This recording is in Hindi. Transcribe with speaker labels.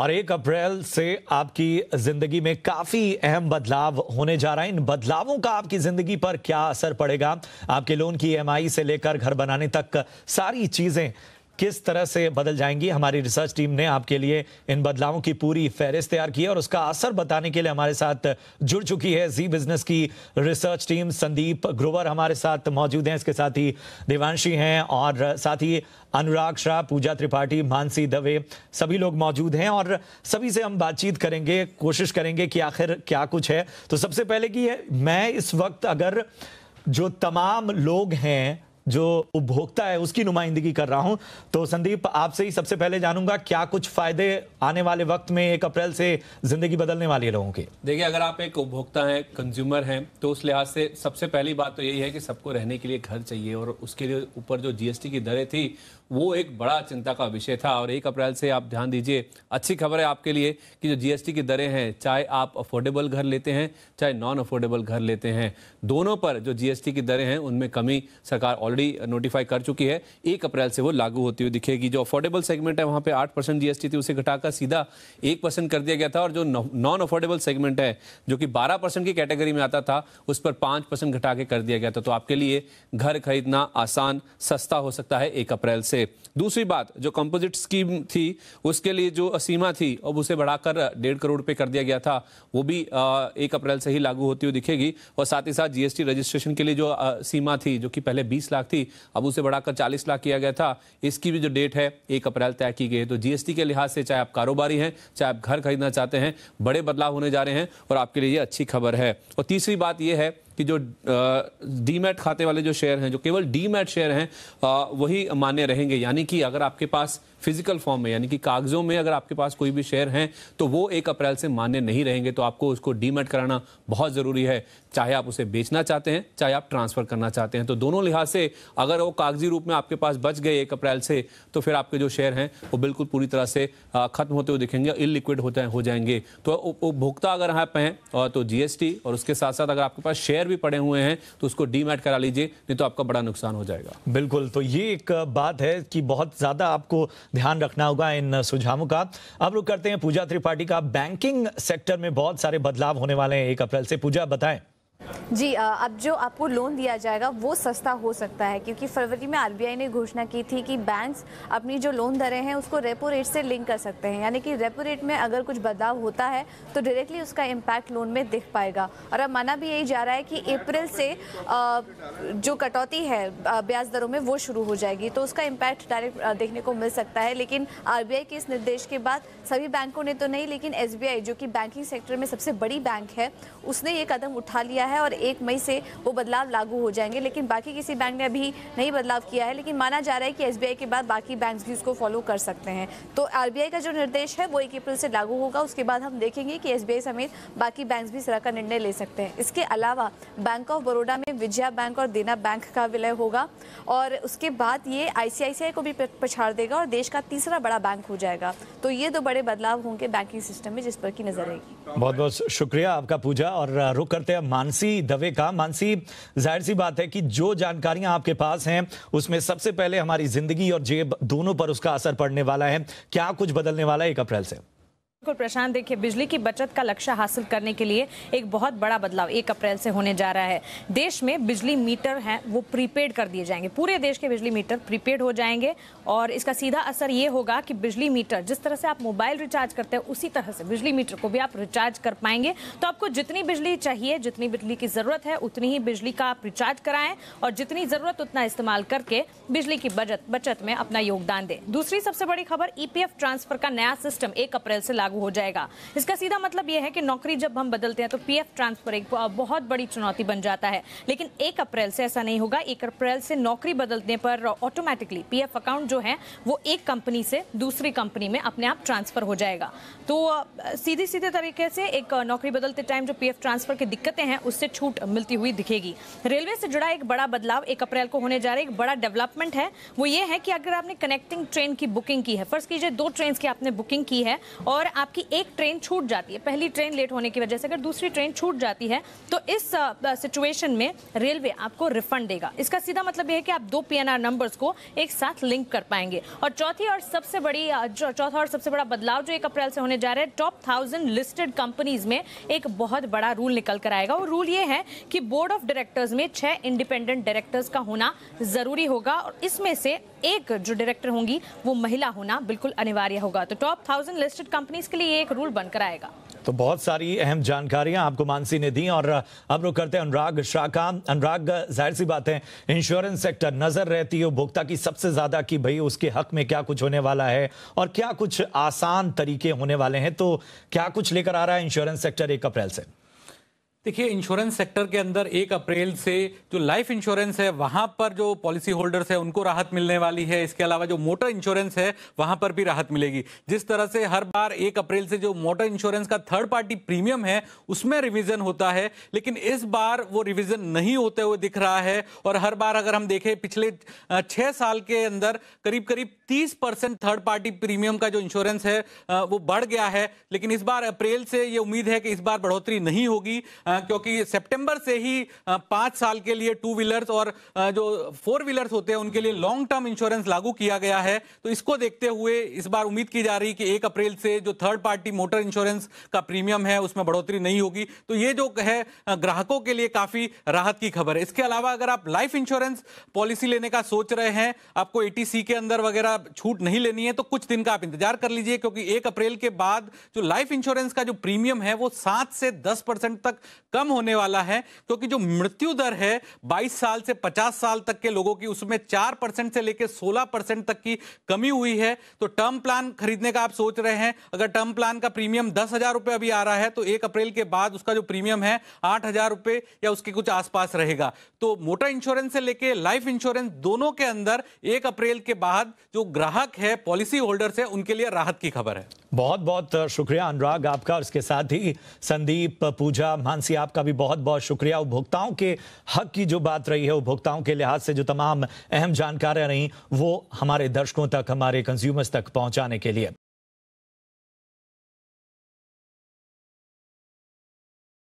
Speaker 1: और एक अप्रैल से आपकी जिंदगी में काफी अहम बदलाव होने जा रहा है इन बदलावों का आपकी जिंदगी पर क्या असर पड़ेगा आपके लोन की ईएमआई e से लेकर घर बनाने तक सारी चीजें किस तरह से बदल जाएंगी हमारी रिसर्च टीम ने आपके लिए इन बदलावों की पूरी फहरिस्त तैयार की है और उसका असर बताने के लिए हमारे साथ जुड़ चुकी है जी बिजनेस की रिसर्च टीम संदीप ग्रोवर हमारे साथ मौजूद हैं इसके साथ ही देवांशी हैं और साथ ही अनुराग शाह पूजा त्रिपाठी मानसी दवे सभी लोग मौजूद हैं और सभी से हम बातचीत करेंगे कोशिश करेंगे कि आखिर क्या कुछ है तो सबसे पहले कि मैं इस वक्त अगर जो तमाम लोग हैं जो उपभोक्ता है उसकी नुमाइंदगी कर रहा हूं तो संदीप आपसे ही सबसे पहले जानूंगा क्या कुछ फायदे आने वाले वक्त में एक अप्रैल से जिंदगी बदलने वाली है लोगों की
Speaker 2: देखिए अगर आप एक उपभोक्ता हैं कंज्यूमर हैं तो उस लिहाज से सबसे पहली बात तो यही है कि सबको रहने के लिए घर चाहिए और उसके लिए ऊपर जो जीएसटी की दरें थी वो एक बड़ा चिंता का विषय था और एक अप्रैल से आप ध्यान दीजिए अच्छी खबर है आपके लिए कि जो जीएसटी की दरें हैं चाहे आप अफोर्डेबल घर लेते हैं चाहे नॉन अफोर्डेबल घर लेते हैं दोनों पर जो जीएसटी की दरें हैं उनमें कमी सरकार ऑलरेडी नोटिफाई कर चुकी है एक अप्रैल से वो लागू होती हुई दिखेगी जो अफोर्डेबल सेगमेंट है वहाँ पर आठ परसेंट जीएसटी थी उसे घटाकर सीधा एक परसेंट कर दिया गया था और जो नॉन अफोर्डेबल सेगमेंट है जो कि बारह परसेंट की कैटेगरी में आता था उस पर पाँच परसेंट घटा के कर दिया गया था तो आपके लिए घर खरीदना आसान सस्ता हो सकता है एक अप्रैल से से दूसरी बात जो कंपोजिट स्कीम थी उसके लिए जो सीमा थी अब उसे बढ़ाकर डेढ़ करोड़ रुपये कर दिया गया था वो भी एक अप्रैल से ही लागू होती हुई दिखेगी और साथ ही साथ जीएसटी रजिस्ट्रेशन के लिए जो सीमा थी जो कि पहले 20 लाख थी अब उसे बढ़ाकर 40 लाख किया गया था इसकी भी जो डेट है एक अप्रैल तय की गई है तो जीएसटी के लिहाज से चाहे आप कारोबारी हैं चाहे आप घर खरीदना चाहते हैं बड़े बदलाव होने जा रहे हैं और आपके लिए ये अच्छी खबर है और तीसरी बात यह है कि जो डीमैट खाते वाले जो शेयर हैं जो केवल डीमैट शेयर हैं वही मान्य रहेंगे यानी कि अगर आपके पास फिजिकल फॉर्म में यानी कि कागजों में अगर आपके पास कोई भी शेयर हैं तो वो एक अप्रैल से मान्य नहीं रहेंगे तो आपको उसको डीमेट कराना बहुत ज़रूरी है चाहे आप उसे बेचना चाहते हैं चाहे आप ट्रांसफ़र करना चाहते हैं तो दोनों लिहाज से अगर वो कागजी रूप में आपके पास बच गए एक अप्रैल से तो फिर आपके जो शेयर हैं वो बिल्कुल पूरी तरह से ख़त्म होते हुए दिखेंगे इलिक्विड होते हो जाएंगे तो उपभोक्ता अगर आप हैं तो जीएसटी और उसके साथ साथ अगर आपके पास शेयर भी पड़े हुए हैं तो उसको डीमेट करा लीजिए नहीं तो आपका बड़ा नुकसान हो जाएगा
Speaker 1: बिल्कुल तो ये एक बात है कि बहुत ज़्यादा आपको ध्यान रखना होगा इन सुझावों का अब रुक करते हैं पूजा त्रिपाठी का बैंकिंग सेक्टर में बहुत सारे बदलाव होने वाले हैं एक अप्रैल से पूजा बताएं
Speaker 3: जी अब जो आपको लोन दिया जाएगा वो सस्ता हो सकता है क्योंकि फरवरी में आरबीआई ने घोषणा की थी कि बैंक्स अपनी जो लोन दरें हैं उसको रेपो रेट से लिंक कर सकते हैं यानी कि रेपो रेट में अगर कुछ बदलाव होता है तो डायरेक्टली उसका इम्पैक्ट लोन में दिख पाएगा और अब माना भी यही जा रहा है कि अप्रैल से जो कटौती है ब्याज दरों में वो शुरू हो जाएगी तो उसका इम्पैक्ट डायरेक्ट देखने को मिल सकता है लेकिन आर के इस निर्देश के बाद सभी बैंकों ने तो नहीं लेकिन एस जो कि बैंकिंग सेक्टर में सबसे बड़ी बैंक है उसने ये कदम उठा लिया है है और एक मई से वो बदलाव लागू हो जाएंगे लेकिन बाकी किसी बैंक ने अभी नहीं बदलाव किया है लेकिन माना जा रहा है कि एस के बाद बाकी बैंक भी उसको फॉलो कर सकते हैं तो आर का जो निर्देश है वो एक अप्रैल से लागू होगा उसके बाद हम देखेंगे कि एस समेत बाकी बैंक भी इस तरह का निर्णय ले सकते हैं इसके अलावा बैंक ऑफ बड़ौदा में विजया बैंक और देना बैंक का विलय होगा और उसके बाद ये आईसीआईसीआई को भी पछाड़ देगा और देश का तीसरा बड़ा बैंक हो जाएगा तो ये दो बड़े बदलाव होंगे बैंकिंग सिस्टम में जिस पर की नजर आएगी
Speaker 1: बहुत बहुत शुक्रिया आपका पूजा और रुक करते हैं मानसी मानसी दवे का मानसी जाहिर सी बात है कि जो जानकारियां आपके पास हैं उसमें सबसे पहले हमारी जिंदगी और जेब दोनों पर उसका असर पड़ने वाला है क्या कुछ बदलने वाला है एक अप्रैल से
Speaker 4: बिल्कुल प्रशांत देखिए बिजली की बचत का लक्ष्य हासिल करने के लिए एक बहुत बड़ा बदलाव एक अप्रैल से होने जा रहा है देश में बिजली मीटर हैं वो प्रीपेड कर दिए जाएंगे पूरे देश के बिजली मीटर प्रीपेड हो जाएंगे और इसका सीधा असर ये होगा कि बिजली मीटर जिस तरह से आप मोबाइल रिचार्ज करते हैं उसी तरह से बिजली मीटर को भी आप रिचार्ज कर पाएंगे तो आपको जितनी बिजली चाहिए जितनी बिजली की ज़रूरत है उतनी ही बिजली का आप रिचार्ज कराएं और जितनी ज़रूरत उतना इस्तेमाल करके बिजली की बचत बचत में अपना योगदान दें दूसरी सबसे बड़ी खबर ई e ट्रांसफर का नया सिस्टम एक अप्रैल से लागू लागू हो जाएगा इसका सीधा मतलब यह है कि नौकरी जब हम बदलते हैं तो पीएफ ट्रांसफर एक बहुत बड़ी चुनौती बन जाता है लेकिन एक अप्रैल से ऐसा नहीं होगा एक अप्रैल से नौकरी बदलने पर ऑटोमेटिकली पीएफ अकाउंट जो है वो एक कंपनी से दूसरी कंपनी में अपने आप ट्रांसफर हो जाएगा तो सीधे सीधे तरीके से एक नौकरी बदलते टाइम जो पीएफ ट्रांसफर की दिक्कतें हैं उससे छूट मिलती हुई दिखेगी रेलवे से जुड़ा एक बड़ा बदलाव एक अप्रैल को होने जा रहा है एक बड़ा डेवलपमेंट है वो ये है कि अगर आपने कनेक्टिंग ट्रेन की बुकिंग की है फर्स्ट कीजिए दो ट्रेन की आपने बुकिंग की है और आपकी एक ट्रेन छूट जाती है पहली ट्रेन लेट होने की वजह से अगर दूसरी ट्रेन छूट जाती है तो इस सिचुएशन में रेलवे आपको रिफंड देगा इसका सीधा मतलब यह है कि आप दो पी नंबर्स को एक साथ लिंक कर पाएंगे और चौथी और सबसे बड़ी चौथा और सबसे बड़ा बदलाव जो एक अप्रैल से होने जा रहा है टॉप थाउजेंड लिस्टेड कंपनीज में एक बहुत बड़ा रूल निकल कर आएगा वो रूल ये है कि बोर्ड ऑफ डायरेक्टर्स में छह इंडिपेंडेंट डायरेक्टर्स का होना जरूरी होगा और इसमें से एक जो डायरेक्टर होंगी वो महिला होना बिल्कुल अनिवार्य होगा तो टॉप थाउजेंड लिस्टेड कंपनीज के लिए एक रूल बनकर आएगा
Speaker 1: तो बहुत सारी अहम जानकारियां आपको मानसी ने दी और अब रुक करते हैं अनुराग शाह का अनुराग जाहिर सी बात है इंश्योरेंस सेक्टर नजर रहती है उपभोक्ता की सबसे ज्यादा कि भाई उसके हक में क्या कुछ होने वाला है और क्या कुछ आसान तरीके होने वाले हैं तो क्या कुछ लेकर आ रहा है इंश्योरेंस सेक्टर एक अप्रैल से
Speaker 5: देखिए इंश्योरेंस सेक्टर के अंदर एक अप्रैल से जो लाइफ इंश्योरेंस है वहां पर जो पॉलिसी होल्डर्स है उनको राहत मिलने वाली है इसके अलावा जो मोटर इंश्योरेंस है वहां पर भी राहत मिलेगी जिस तरह से हर बार एक अप्रैल से जो मोटर इंश्योरेंस का थर्ड पार्टी प्रीमियम है उसमें रिविजन होता है लेकिन इस बार वो रिविजन नहीं होते हुए दिख रहा है और हर बार अगर हम देखें पिछले छः साल के अंदर करीब करीब तीस थर्ड पार्टी प्रीमियम का जो इंश्योरेंस है वो बढ़ गया है लेकिन इस बार अप्रैल से ये उम्मीद है कि इस बार बढ़ोतरी नहीं होगी क्योंकि सितंबर से ही पांच साल के लिए टू व्हीलर्स और जो फोर व्हीलर्स होते हैं उनके लिए लॉन्ग टर्म इंश्योरेंस लागू किया गया है तो इसको देखते हुए इस बार उम्मीद की जा रही है कि एक अप्रैल से जो थर्ड पार्टी मोटर इंश्योरेंस का प्रीमियम है उसमें बढ़ोतरी नहीं होगी तो ये जो है ग्राहकों के लिए काफ़ी राहत की खबर है इसके अलावा अगर आप लाइफ इंश्योरेंस पॉलिसी लेने का सोच रहे हैं आपको ए के अंदर वगैरह छूट नहीं लेनी है तो कुछ दिन का आप इंतजार कर लीजिए क्योंकि एक अप्रैल के बाद जो लाइफ इंश्योरेंस का जो प्रीमियम है वो सात से दस परसेंट तक कम होने वाला है क्योंकि जो मृत्यु दर है 22 साल से 50 साल तक के लोगों की उसमें 4 परसेंट से लेकर 16 परसेंट तक की कमी हुई है तो टर्म प्लान खरीदने का आप सोच रहे हैं अगर टर्म प्लान का प्रीमियम दस हजार रुपये अभी आ रहा है तो एक अप्रैल के बाद उसका जो प्रीमियम है आठ हजार रुपये या उसके कुछ आसपास रहेगा तो मोटर इंश्योरेंस से लेकर लाइफ इंश्योरेंस दोनों के अंदर एक अप्रैल के बाद जो ग्राहक है पॉलिसी होल्डर्स है उनके लिए राहत की खबर है
Speaker 1: बहुत बहुत शुक्रिया अनुराग आपका और इसके साथ ही संदीप पूजा मानसिया आपका भी बहुत बहुत शुक्रिया उपभोक्ताओं के हक की जो बात रही है उपभोक्ताओं के लिहाज से जो तमाम अहम जानकारियां रही वो हमारे दर्शकों तक हमारे कंज्यूमर्स तक पहुंचाने के लिए